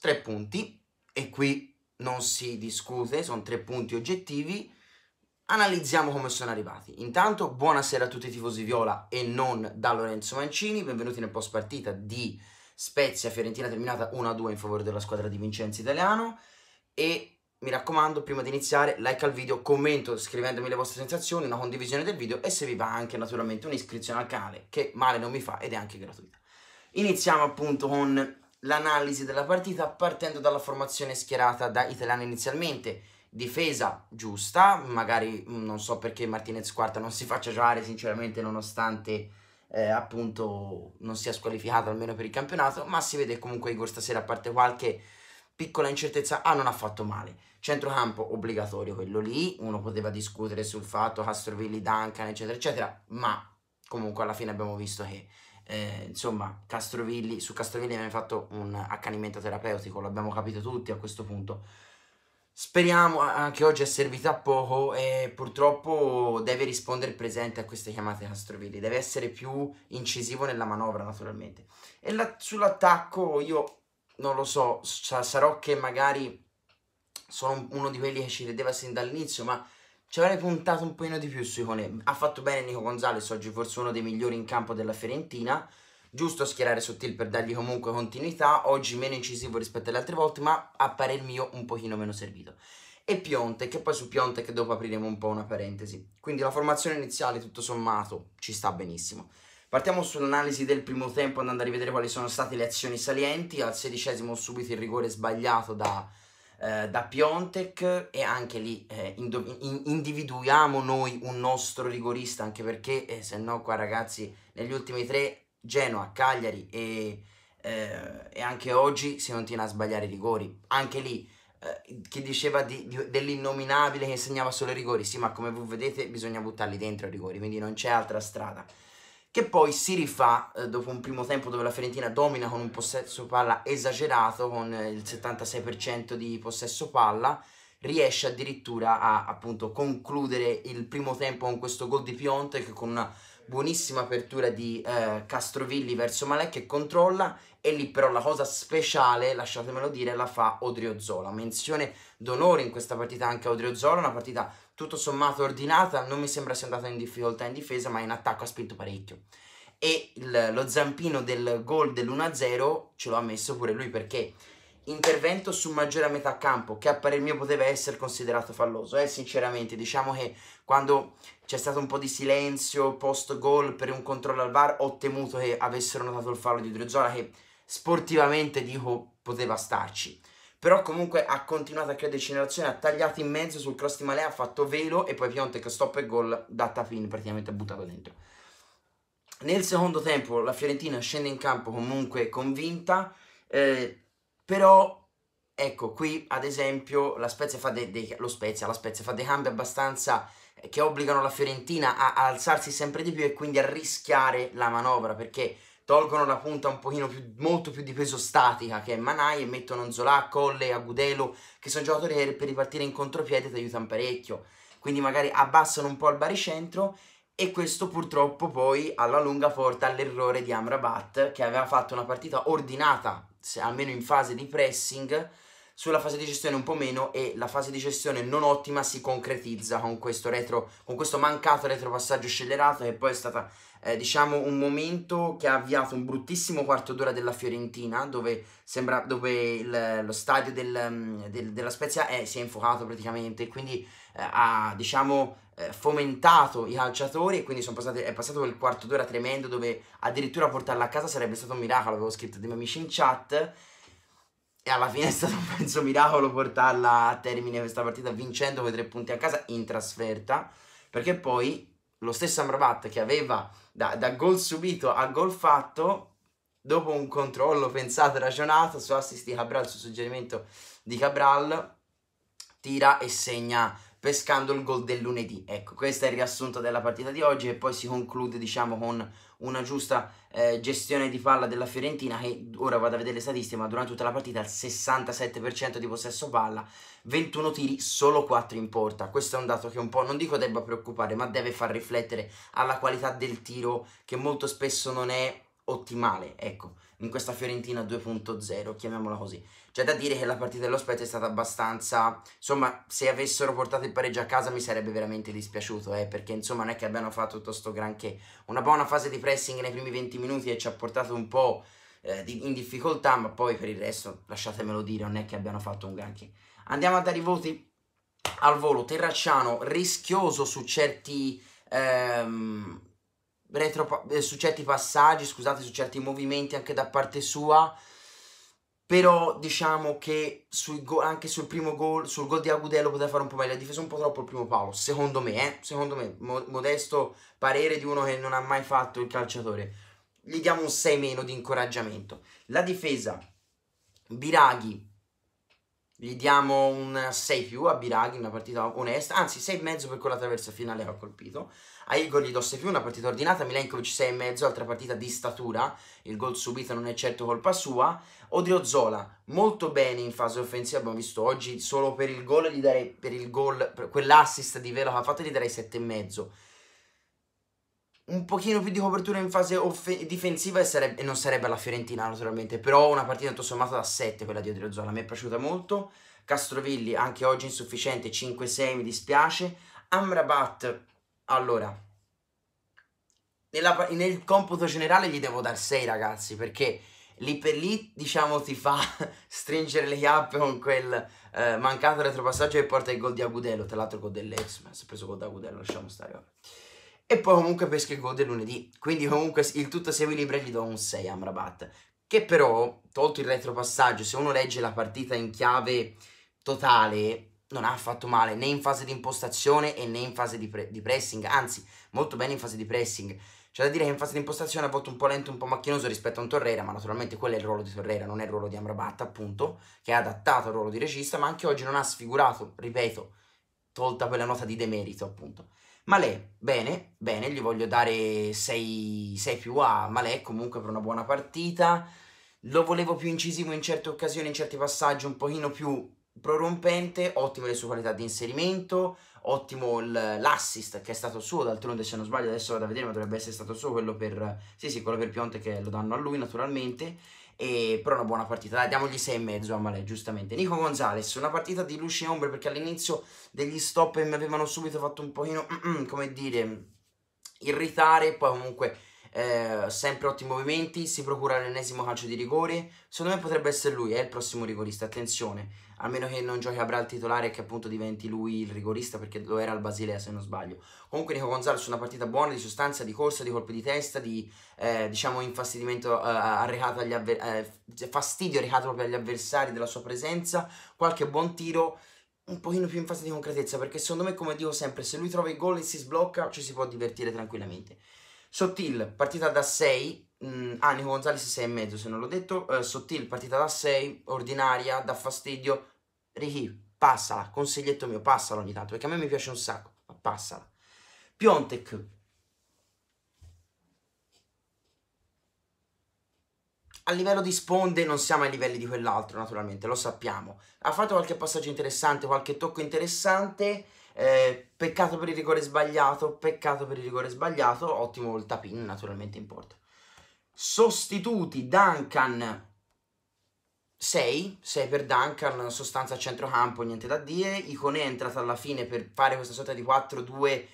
tre punti, e qui non si discute, sono tre punti oggettivi, analizziamo come sono arrivati. Intanto, buonasera a tutti i tifosi Viola e non da Lorenzo Mancini, benvenuti nel post partita di Spezia-Fiorentina terminata 1-2 in favore della squadra di Vincenzo Italiano e mi raccomando, prima di iniziare, like al video, commento scrivendomi le vostre sensazioni, una condivisione del video e se vi va anche naturalmente un'iscrizione al canale, che male non mi fa ed è anche gratuita. Iniziamo appunto con l'analisi della partita partendo dalla formazione schierata da Italiano inizialmente. Difesa giusta, magari mm, non so perché Martinez quarta non si faccia giocare sinceramente nonostante eh, appunto non sia squalificato almeno per il campionato, ma si vede comunque Igor stasera a parte qualche piccola incertezza, ah non ha fatto male. Centrocampo obbligatorio quello lì, uno poteva discutere sul fatto Castrovilli, Duncan eccetera eccetera, ma comunque alla fine abbiamo visto che eh, insomma, Castrovilli, su Castrovilli viene fatto un accanimento terapeutico, l'abbiamo capito tutti a questo punto. Speriamo anche oggi è servita poco e purtroppo deve rispondere presente a queste chiamate Castrovilli, deve essere più incisivo nella manovra naturalmente. E la, sull'attacco io non lo so, sarò che magari sono uno di quelli che ci credeva sin dall'inizio, ma ci avrei puntato un pochino di più su Cone. Ha fatto bene Nico Gonzalez oggi, forse uno dei migliori in campo della Fiorentina. Giusto schierare Sottil per dargli comunque continuità. Oggi meno incisivo rispetto alle altre volte, ma a parer mio un pochino meno servito. E Pionte, che poi su Pionte che dopo apriremo un po' una parentesi. Quindi la formazione iniziale, tutto sommato, ci sta benissimo. Partiamo sull'analisi del primo tempo andando a rivedere quali sono state le azioni salienti. Al sedicesimo subito il rigore sbagliato da eh, da Piontek e anche lì eh, individuiamo noi un nostro rigorista anche perché eh, se no qua ragazzi negli ultimi tre Genoa, Cagliari e, eh, e anche oggi si continua a sbagliare i rigori anche lì eh, chi diceva di, di, dell'innominabile che insegnava solo i rigori sì ma come voi vedete bisogna buttarli dentro i rigori quindi non c'è altra strada che poi si rifà eh, dopo un primo tempo dove la Fiorentina domina con un possesso palla esagerato, con eh, il 76% di possesso palla, riesce addirittura a appunto, concludere il primo tempo con questo gol di Piontek con una buonissima apertura di eh, Castrovilli verso Malek che controlla e lì però la cosa speciale, lasciatemelo dire, la fa Odrio Zola. Menzione d'onore in questa partita anche a Odrio Zola, una partita tutto sommato ordinata, non mi sembra sia andata in difficoltà in difesa, ma in attacco ha spinto parecchio. E il, lo zampino del gol dell'1-0 ce l'ha messo pure lui perché intervento su maggiore a metà campo che a parer mio poteva essere considerato falloso eh, sinceramente diciamo che quando c'è stato un po' di silenzio post gol per un controllo al VAR ho temuto che avessero notato il fallo di Drozzola che sportivamente dico poteva starci però comunque ha continuato a crederci nella l'azione, ha tagliato in mezzo sul cross di Malea, ha fatto velo e poi Piontek stop e gol da tapin praticamente buttato dentro. Nel secondo tempo la Fiorentina scende in campo comunque convinta, eh, però Ecco, qui ad esempio la Spezia fa dei, de, lo Spezia, la Spezia fa dei cambi abbastanza eh, che obbligano la Fiorentina a, a alzarsi sempre di più e quindi a rischiare la manovra perché tolgono la punta un pochino più, molto più di peso statica che è Manai e mettono Anzolà, Colle, Agudelo che sono giocatori che per ripartire in contropiede ti aiutano parecchio quindi magari abbassano un po' il baricentro e questo purtroppo poi alla lunga porta all'errore di Amrabat che aveva fatto una partita ordinata almeno in fase di pressing sulla fase di gestione un po' meno e la fase di gestione non ottima si concretizza con questo, retro, con questo mancato retropassaggio scellerato che poi è stato eh, diciamo un momento che ha avviato un bruttissimo quarto d'ora della Fiorentina dove, sembra, dove il, lo stadio del, mm, del, della Spezia è, si è infuocato praticamente quindi eh, ha diciamo eh, fomentato i calciatori e quindi passati, è passato quel quarto d'ora tremendo dove addirittura portarla a casa sarebbe stato un miracolo, l'avevo scritto dei miei amici in chat e alla fine è stato un penso miracolo portarla a termine questa partita vincendo quei tre punti a casa in trasferta, perché poi lo stesso Amrabat che aveva da, da gol subito a gol fatto, dopo un controllo pensato e ragionato su assist di Cabral, su suggerimento di Cabral, tira e segna pescando il gol del lunedì. Ecco, questo è il riassunto della partita di oggi e poi si conclude diciamo con una giusta eh, gestione di palla della Fiorentina che ora vado a vedere le statistiche ma durante tutta la partita il 67% di possesso palla 21 tiri solo 4 in porta questo è un dato che un po' non dico debba preoccupare ma deve far riflettere alla qualità del tiro che molto spesso non è ottimale, ecco, in questa Fiorentina 2.0, chiamiamola così. C'è da dire che la partita dello Spezia è stata abbastanza, insomma, se avessero portato il pareggio a casa mi sarebbe veramente dispiaciuto, eh, perché insomma non è che abbiano fatto tutto sto granché. Una buona fase di pressing nei primi 20 minuti e ci ha portato un po' eh, di, in difficoltà, ma poi per il resto, lasciatemelo dire, non è che abbiano fatto un granché. Andiamo a dare i voti al volo. Terracciano rischioso su certi... Ehm, retro, eh, su certi passaggi, scusate, su certi movimenti anche da parte sua, però diciamo che sul go, anche sul primo gol, sul gol di Agudelo poteva fare un po' meglio, ha difeso un po' troppo il primo palo, secondo me, eh? secondo me, mo, modesto parere di uno che non ha mai fatto il calciatore, gli diamo un 6 meno di incoraggiamento. La difesa, Biraghi, gli diamo un 6 più a Biraghi, una partita onesta, anzi 6 e mezzo per quella traversa finale che ha colpito. A Igor gli do 6 più, una partita ordinata, Milenkovic 6,5, altra partita di statura, il gol subito non è certo colpa sua. Odrio Zola, molto bene in fase offensiva, abbiamo visto oggi, solo per il gol, gli darei, per il gol, quell'assist di Velo che ha fatto, gli darei 7,5 un pochino più di copertura in fase difensiva e, sarebbe, e, non sarebbe la Fiorentina naturalmente, però una partita tutto sommato da 7 quella di Odriozola, mi è piaciuta molto, Castrovilli anche oggi insufficiente, 5-6 mi dispiace, Amrabat, allora, nella, nel computo generale gli devo dare 6 ragazzi, perché lì per lì diciamo ti fa stringere le chiappe con quel eh, mancato retropassaggio che porta il gol di Agudelo, tra l'altro gol dell'ex, ma si è preso gol di Agudelo, lasciamo stare, vabbè. E poi comunque pesca il gode lunedì. Quindi comunque il tutto si equilibra e gli do un 6 Amrabat. Che però, tolto il retropassaggio, se uno legge la partita in chiave totale, non ha fatto male né in fase di impostazione né in fase di, pre- di, pressing, anzi, molto bene in fase di pressing. C'è da dire che in fase di impostazione ha volte un po' lento, un po' macchinoso rispetto a un Torreira, ma naturalmente quello è il ruolo di Torreira, non è il ruolo di Amrabat, appunto, che è adattato al ruolo di regista, ma anche oggi non ha sfigurato, ripeto, tolta quella nota di demerito, appunto. Malè, bene, bene, gli voglio dare 6, 6 più A, Malè comunque per una buona partita, lo volevo più incisivo in certe occasioni, in certi passaggi, un pochino più prorompente, ottime le sue qualità di inserimento, ottimo l'assist che è stato suo, d'altronde se non sbaglio adesso vado a vedere ma dovrebbe essere stato suo quello per, sì sì, quello per Pionte che lo danno a lui naturalmente, e, però una buona partita, dai, diamogli 6,5 a Malè, giustamente. Nico Gonzalez, una partita di luci e ombre perché all'inizio degli stop mi avevano subito fatto un pochino, come dire, irritare, poi comunque eh, sempre ottimi movimenti, si procura l'ennesimo calcio di rigore, secondo me potrebbe essere lui, è il prossimo rigorista, attenzione, a meno che non giochi Abra il titolare e che appunto diventi lui il rigorista perché lo era al Basilea se non sbaglio. Comunque Nico Gonzalo su una partita buona di sostanza, di corsa, di colpi di testa, di eh, diciamo infastidimento eh, arrecato agli avver- eh, fastidio recato proprio agli avversari della sua presenza, qualche buon tiro un pochino più in fase di concretezza perché secondo me come dico sempre se lui trova i gol e si sblocca ci si può divertire tranquillamente Sottil partita da 6, mh, mm, ah Nico Gonzalez 6 e mezzo se non l'ho detto, uh, Sottil partita da 6, ordinaria, da fastidio, Ricky passala, consiglietto mio, passala ogni tanto perché a me mi piace un sacco, ma passala. Piontek, a livello di sponde non siamo ai livelli di quell'altro, naturalmente, lo sappiamo. Ha fatto qualche passaggio interessante, qualche tocco interessante. Eh, peccato per il rigore sbagliato, peccato per il rigore sbagliato, ottimo il tapin naturalmente in porta. Sostituti Duncan 6, 6 per Duncan, sostanza a centrocampo, niente da dire. Icone è entrata alla fine per fare questa sorta di 4-2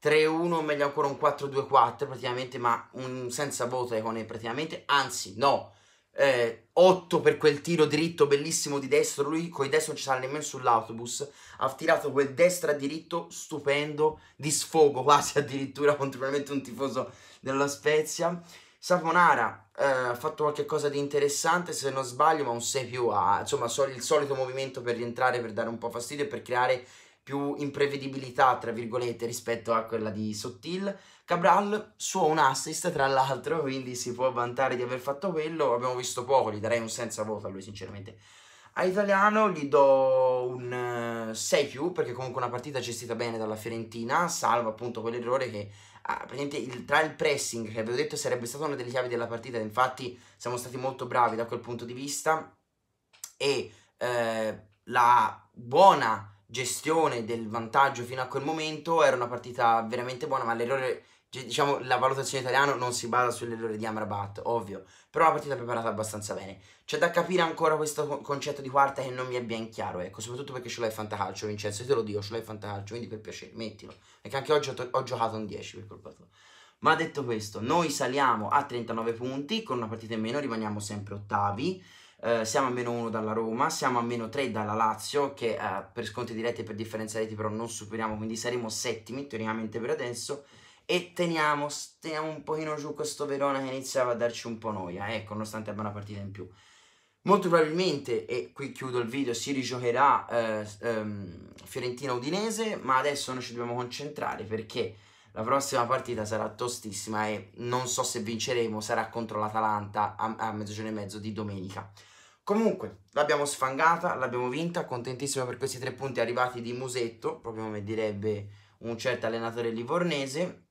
3-1, meglio ancora un 4-2-4 praticamente, ma un senza voto Icone praticamente, anzi no, eh, 8 per quel tiro dritto bellissimo di destro. Lui con i destri non ci sarà nemmeno sull'autobus. Ha tirato quel destra diritto stupendo, di sfogo quasi addirittura contro veramente un tifoso della Spezia. Saponara eh, ha fatto qualcosa di interessante, se non sbaglio, ma un 6 più ha, insomma, il solito movimento per rientrare, per dare un po' fastidio e per creare più imprevedibilità, tra virgolette, rispetto a quella di Sottil. Cabral suo un assist, tra l'altro, quindi si può vantare di aver fatto quello. Abbiamo visto poco, gli darei un senza voto a lui, sinceramente. A Italiano gli do un 6 eh, più, perché comunque una partita gestita bene dalla Fiorentina, salvo appunto quell'errore che ah, il, tra il pressing, che avevo detto sarebbe stata una delle chiavi della partita, infatti siamo stati molto bravi da quel punto di vista, e eh, la buona gestione del vantaggio fino a quel momento era una partita veramente buona, ma l'errore, diciamo, la valutazione italiana non si basa sull'errore di Amrabat, ovvio, però la partita è preparata abbastanza bene. C'è da capire ancora questo concetto di quarta che non mi è ben chiaro, ecco, soprattutto perché ce l'hai fantacalcio, Vincenzo, io te lo dico, ce l'hai fantacalcio, quindi per piacere, mettilo, perché anche oggi ho, ho giocato un 10 per colpa tua. Ma detto questo, noi saliamo a 39 punti, con una partita in meno rimaniamo sempre ottavi, eh, siamo a meno 1 dalla Roma, siamo a meno 3 dalla Lazio, che eh, per sconti diretti e per differenza reti però non superiamo, quindi saremo settimi teoricamente per adesso, e teniamo, teniamo un pochino giù questo Verona che iniziava a darci un po' noia, eh, ecco, nonostante abbia una partita in più. Molto probabilmente, e qui chiudo il video, si rigiocherà eh, ehm, Fiorentina-Udinese, ma adesso noi ci dobbiamo concentrare perché la prossima partita sarà tostissima e non so se vinceremo, sarà contro l'Atalanta a, a mezzogiorno e mezzo di domenica. Comunque, l'abbiamo sfangata, l'abbiamo vinta, contentissimo per questi tre punti arrivati di musetto, proprio come direbbe un certo allenatore livornese.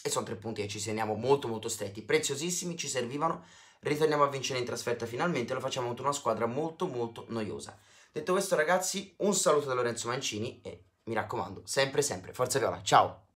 E sono tre punti che ci segniamo molto molto stretti, preziosissimi, ci servivano. Ritorniamo a vincere in trasferta finalmente, lo facciamo contro una squadra molto molto noiosa. Detto questo ragazzi, un saluto da Lorenzo Mancini e mi raccomando, sempre sempre, forza viola, ciao!